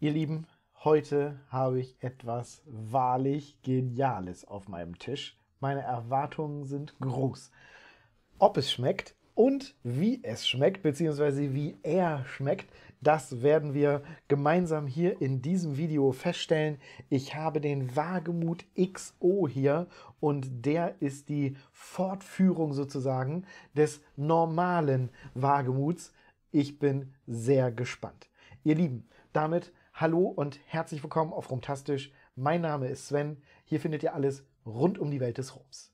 Ihr Lieben, heute habe ich etwas wahrlich Geniales auf meinem Tisch. Meine Erwartungen sind groß. Ob es schmeckt und wie es schmeckt, beziehungsweise wie er schmeckt, das werden wir gemeinsam hier in diesem Video feststellen. Ich habe den Wagemut XO hier und der ist die Fortführung sozusagen des normalen Wagemuts. Ich bin sehr gespannt. Ihr Lieben, damit Hallo und herzlich willkommen auf Rumtastisch. Mein Name ist Sven. Hier findet ihr alles rund um die Welt des Rums.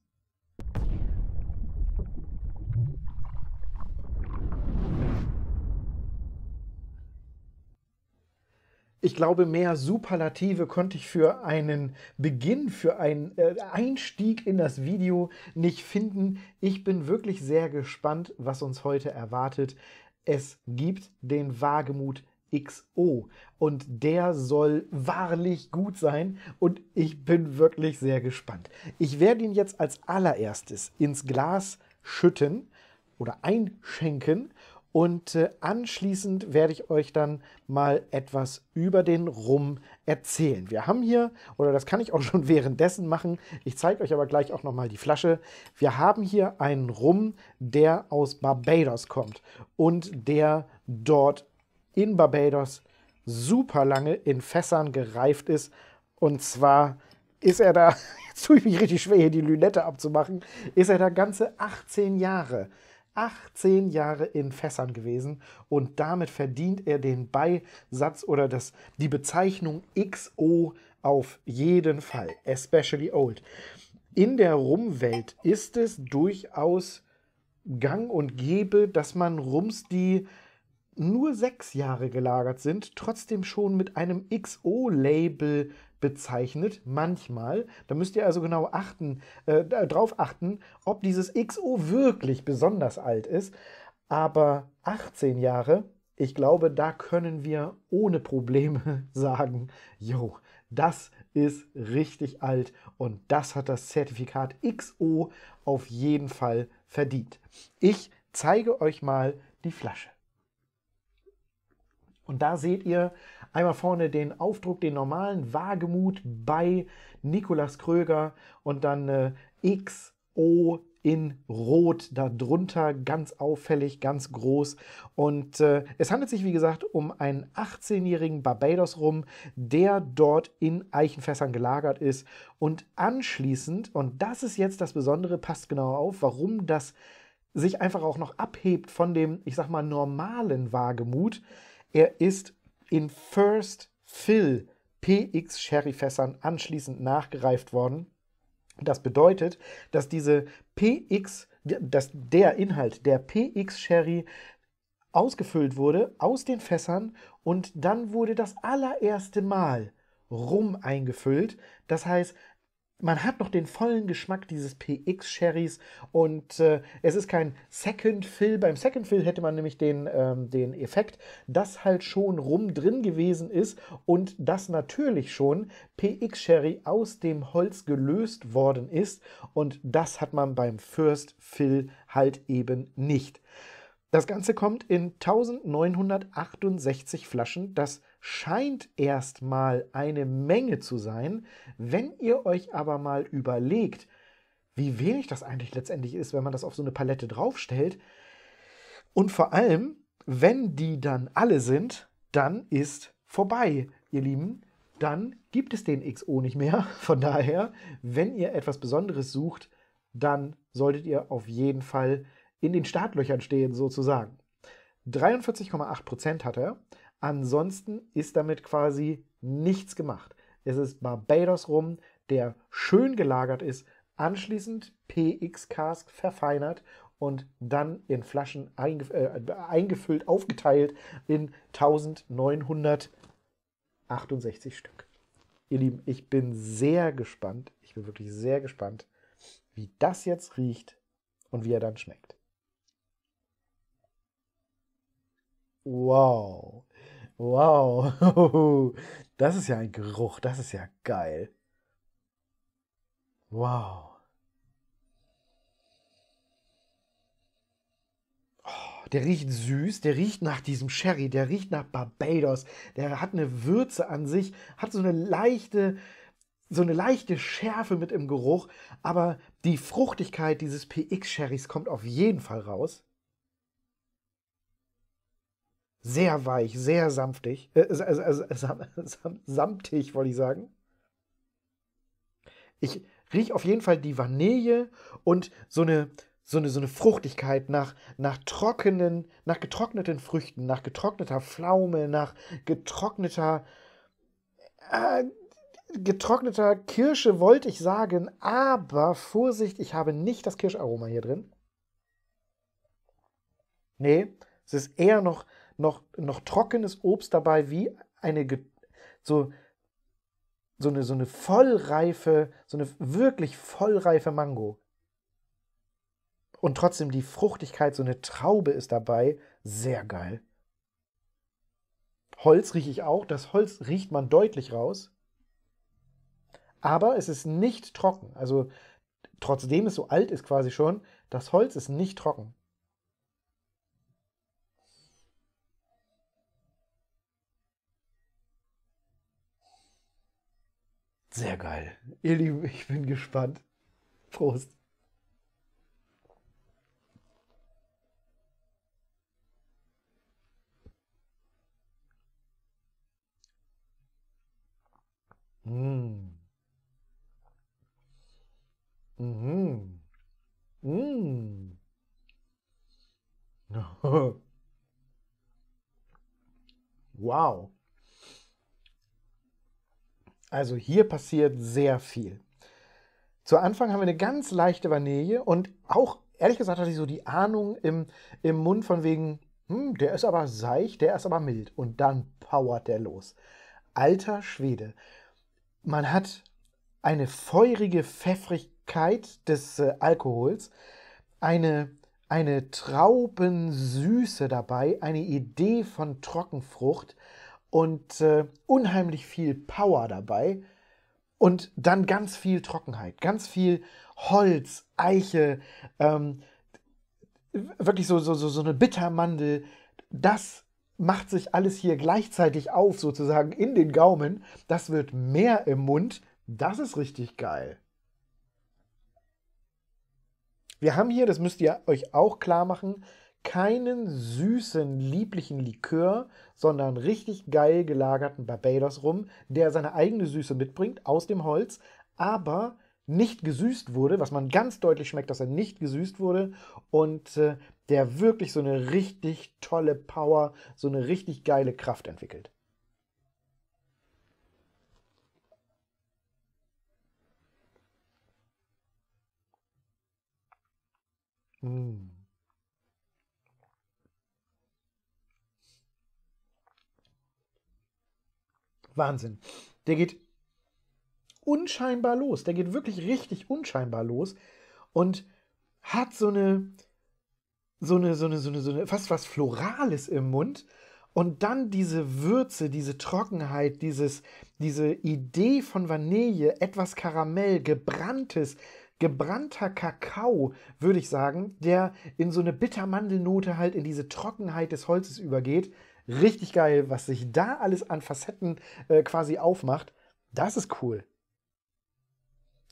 Ich glaube, mehr Superlative konnte ich für einen Beginn, für einen äh, Einstieg in das Video nicht finden. Ich bin wirklich sehr gespannt, was uns heute erwartet. Es gibt den Wagemut XO. Und der soll wahrlich gut sein und ich bin wirklich sehr gespannt. Ich werde ihn jetzt als allererstes ins Glas schütten oder einschenken und äh, anschließend werde ich euch dann mal etwas über den Rum erzählen. Wir haben hier, oder das kann ich auch schon währenddessen machen, ich zeige euch aber gleich auch nochmal die Flasche. Wir haben hier einen Rum, der aus Barbados kommt und der dort in Barbados super lange in Fässern gereift ist. Und zwar ist er da, jetzt tue ich mich richtig schwer, hier die Lünette abzumachen, ist er da ganze 18 Jahre. 18 Jahre in Fässern gewesen und damit verdient er den Beisatz oder das, die Bezeichnung XO auf jeden Fall, especially old. In der Rumwelt ist es durchaus gang und gäbe, dass man Rums die nur sechs Jahre gelagert sind, trotzdem schon mit einem XO-Label bezeichnet, manchmal. Da müsst ihr also genau achten, äh, drauf achten, ob dieses XO wirklich besonders alt ist. Aber 18 Jahre, ich glaube, da können wir ohne Probleme sagen, jo, das ist richtig alt und das hat das Zertifikat XO auf jeden Fall verdient. Ich zeige euch mal die Flasche. Und da seht ihr einmal vorne den Aufdruck, den normalen Wagemut bei Nikolas Kröger und dann äh, XO in Rot darunter, ganz auffällig, ganz groß. Und äh, es handelt sich, wie gesagt, um einen 18-jährigen Barbados-Rum, der dort in Eichenfässern gelagert ist. Und anschließend, und das ist jetzt das Besondere, passt genau auf, warum das sich einfach auch noch abhebt von dem, ich sag mal, normalen Wagemut, er ist in First Fill PX Sherryfässern anschließend nachgereift worden. Das bedeutet, dass diese PX, dass der Inhalt der PX Sherry ausgefüllt wurde aus den Fässern und dann wurde das allererste Mal Rum eingefüllt. Das heißt, man hat noch den vollen Geschmack dieses PX-Sherrys und äh, es ist kein Second Fill. Beim Second Fill hätte man nämlich den, ähm, den Effekt, dass halt schon rum drin gewesen ist und dass natürlich schon PX-Sherry aus dem Holz gelöst worden ist und das hat man beim First Fill halt eben nicht. Das Ganze kommt in 1968 Flaschen. Das scheint erstmal eine Menge zu sein. Wenn ihr euch aber mal überlegt, wie wenig das eigentlich letztendlich ist, wenn man das auf so eine Palette draufstellt, und vor allem, wenn die dann alle sind, dann ist vorbei, ihr Lieben. Dann gibt es den XO nicht mehr. Von daher, wenn ihr etwas Besonderes sucht, dann solltet ihr auf jeden Fall in den Startlöchern stehen, sozusagen. 43,8% hat er. Ansonsten ist damit quasi nichts gemacht. Es ist Barbados Rum, der schön gelagert ist, anschließend PX Cask verfeinert und dann in Flaschen eingef äh, eingefüllt, aufgeteilt in 1968 Stück. Ihr Lieben, ich bin sehr gespannt. Ich bin wirklich sehr gespannt, wie das jetzt riecht und wie er dann schmeckt. Wow. Wow. Das ist ja ein Geruch. Das ist ja geil. Wow. Oh, der riecht süß, der riecht nach diesem Sherry, der riecht nach Barbados, der hat eine Würze an sich, hat so eine leichte, so eine leichte Schärfe mit im Geruch, aber die Fruchtigkeit dieses PX-Sherrys kommt auf jeden Fall raus. Sehr weich, sehr samtig. Äh, sam sam samtig, wollte ich sagen. Ich rieche auf jeden Fall die Vanille und so eine, so eine, so eine Fruchtigkeit nach, nach trockenen, nach getrockneten Früchten, nach getrockneter Pflaume, nach getrockneter. Äh, getrockneter Kirsche wollte ich sagen, aber Vorsicht, ich habe nicht das Kirscharoma hier drin. Nee, es ist eher noch noch, noch trockenes Obst dabei, wie eine so, so, eine, so eine vollreife, so eine wirklich vollreife Mango. Und trotzdem die Fruchtigkeit, so eine Traube ist dabei, sehr geil. Holz rieche ich auch, das Holz riecht man deutlich raus. Aber es ist nicht trocken. Also trotzdem es so alt ist quasi schon, das Holz ist nicht trocken. Sehr geil. Ihr Lieben, ich bin gespannt. Prost. Mmh. Mhm. Mhm. wow. Also hier passiert sehr viel. Zu Anfang haben wir eine ganz leichte Vanille und auch ehrlich gesagt hatte ich so die Ahnung im, im Mund von wegen, hm, der ist aber seicht, der ist aber mild. Und dann powert der los. Alter Schwede. Man hat eine feurige Pfeffrigkeit des äh, Alkohols, eine, eine Traubensüße dabei, eine Idee von Trockenfrucht, und äh, unheimlich viel Power dabei und dann ganz viel Trockenheit, ganz viel Holz, Eiche, ähm, wirklich so, so, so, so eine Bittermandel. Das macht sich alles hier gleichzeitig auf, sozusagen in den Gaumen. Das wird mehr im Mund. Das ist richtig geil. Wir haben hier, das müsst ihr euch auch klar machen, keinen süßen, lieblichen Likör, sondern richtig geil gelagerten Barbados rum, der seine eigene Süße mitbringt aus dem Holz, aber nicht gesüßt wurde, was man ganz deutlich schmeckt, dass er nicht gesüßt wurde und äh, der wirklich so eine richtig tolle Power, so eine richtig geile Kraft entwickelt. Mmh. Wahnsinn. Der geht unscheinbar los. Der geht wirklich richtig unscheinbar los und hat so eine, so eine, so eine, so eine, so eine fast was Florales im Mund. Und dann diese Würze, diese Trockenheit, dieses, diese Idee von Vanille, etwas Karamell, gebranntes, gebrannter Kakao, würde ich sagen, der in so eine Bittermandelnote halt in diese Trockenheit des Holzes übergeht. Richtig geil, was sich da alles an Facetten äh, quasi aufmacht. Das ist cool.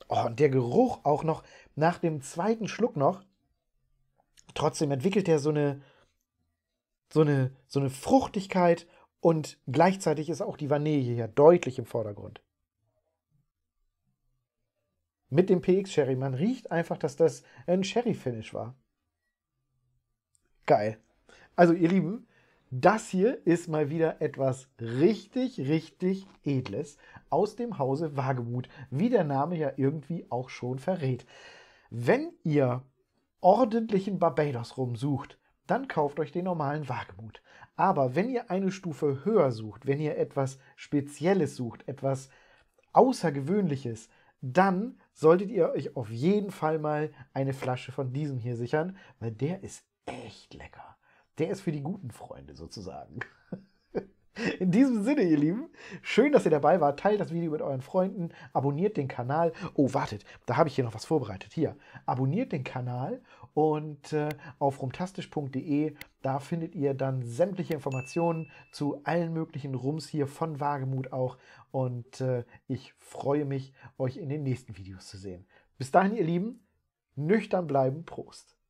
Oh, und der Geruch auch noch nach dem zweiten Schluck noch. Trotzdem entwickelt er so eine, so eine, so eine Fruchtigkeit und gleichzeitig ist auch die Vanille hier deutlich im Vordergrund. Mit dem PX-Sherry. Man riecht einfach, dass das ein Sherry-Finish war. Geil. Also, ihr Lieben, das hier ist mal wieder etwas richtig, richtig Edles aus dem Hause Wagemut, wie der Name ja irgendwie auch schon verrät. Wenn ihr ordentlichen Barbados rumsucht, dann kauft euch den normalen Wagemut. Aber wenn ihr eine Stufe höher sucht, wenn ihr etwas Spezielles sucht, etwas Außergewöhnliches, dann solltet ihr euch auf jeden Fall mal eine Flasche von diesem hier sichern, weil der ist echt lecker der ist für die guten Freunde sozusagen. In diesem Sinne, ihr Lieben, schön, dass ihr dabei wart. Teilt das Video mit euren Freunden, abonniert den Kanal. Oh, wartet, da habe ich hier noch was vorbereitet. Hier, abonniert den Kanal und äh, auf rumtastisch.de, da findet ihr dann sämtliche Informationen zu allen möglichen Rums hier von Wagemut auch. Und äh, ich freue mich, euch in den nächsten Videos zu sehen. Bis dahin, ihr Lieben, nüchtern bleiben, Prost!